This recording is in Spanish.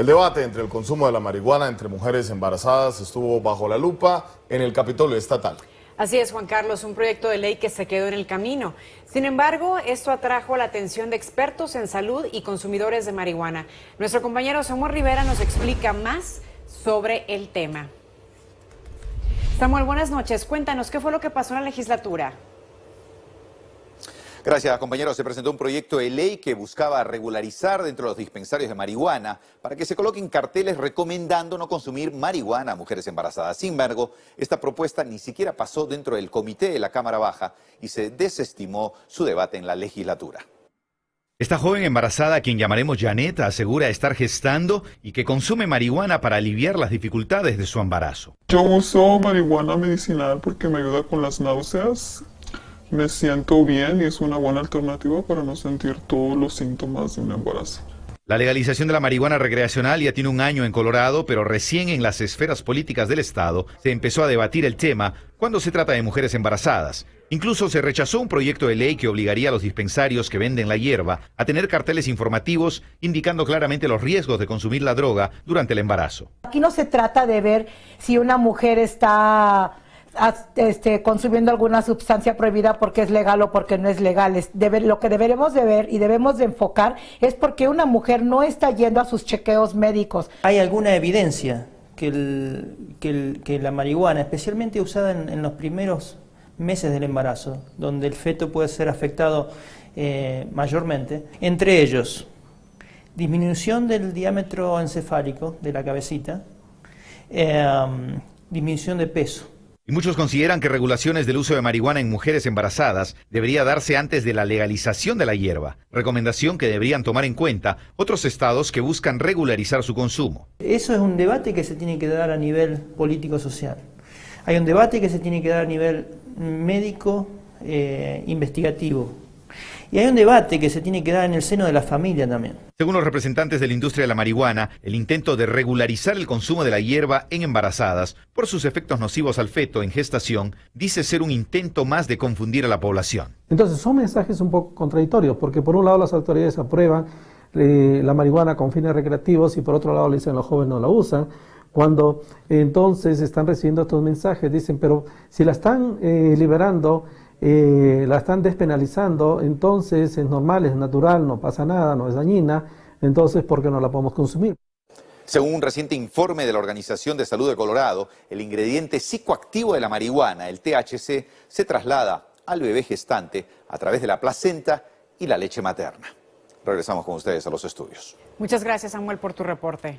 El debate entre el consumo de la marihuana entre mujeres embarazadas estuvo bajo la lupa en el Capitolio Estatal. Así es, Juan Carlos, un proyecto de ley que se quedó en el camino. Sin embargo, esto atrajo la atención de expertos en salud y consumidores de marihuana. Nuestro compañero Samuel Rivera nos explica más sobre el tema. Samuel, buenas noches. Cuéntanos, ¿qué fue lo que pasó en la legislatura? Gracias, compañeros. Se presentó un proyecto de ley que buscaba regularizar dentro de los dispensarios de marihuana para que se coloquen carteles recomendando no consumir marihuana a mujeres embarazadas. Sin embargo, esta propuesta ni siquiera pasó dentro del comité de la Cámara Baja y se desestimó su debate en la legislatura. Esta joven embarazada, a quien llamaremos Janeta, asegura estar gestando y que consume marihuana para aliviar las dificultades de su embarazo. Yo uso marihuana medicinal porque me ayuda con las náuseas me siento bien y es una buena alternativa para no sentir todos los síntomas de un embarazo. La legalización de la marihuana recreacional ya tiene un año en Colorado, pero recién en las esferas políticas del Estado se empezó a debatir el tema cuando se trata de mujeres embarazadas. Incluso se rechazó un proyecto de ley que obligaría a los dispensarios que venden la hierba a tener carteles informativos indicando claramente los riesgos de consumir la droga durante el embarazo. Aquí no se trata de ver si una mujer está este, consumiendo alguna sustancia prohibida porque es legal o porque no es legal. lo que deberemos de ver y debemos de enfocar es porque una mujer no está yendo a sus chequeos médicos. ¿Hay alguna evidencia que, la marihuana, especialmente usada en, los primeros meses del embarazo, donde el feto puede ser afectado eh, mayormente, entre ellos disminución del diámetro encefálico de la cabecita, eh, disminución de peso, y muchos consideran que regulaciones del uso de marihuana en mujeres embarazadas debería darse antes de la legalización de la hierba, recomendación que deberían tomar en cuenta otros estados que buscan regularizar su consumo. Eso es un debate que se tiene que dar a nivel político-social. Hay un debate que se tiene que dar a nivel médico, eh, investigativo, y hay un debate que se tiene que dar en el seno de la familia también. Según los representantes de la industria de la marihuana, el intento de regularizar el consumo de la hierba en embarazadas por sus efectos nocivos al feto en gestación dice ser un intento más de confundir a la población. Entonces son mensajes un poco contradictorios, porque por un lado las autoridades aprueban eh, la marihuana con fines recreativos y por otro lado le dicen los jóvenes no la usan cuando eh, entonces están recibiendo estos mensajes, dicen, pero si la están eh, liberando eh, la están despenalizando, entonces es normal, es natural, no pasa nada, no es dañina, entonces ¿por qué no la podemos consumir? Según un reciente informe de la Organización de Salud de Colorado, el ingrediente psicoactivo de la marihuana, el THC, se traslada al bebé gestante a través de la placenta y la leche materna. Regresamos con ustedes a los estudios. Muchas gracias, Samuel, por tu reporte.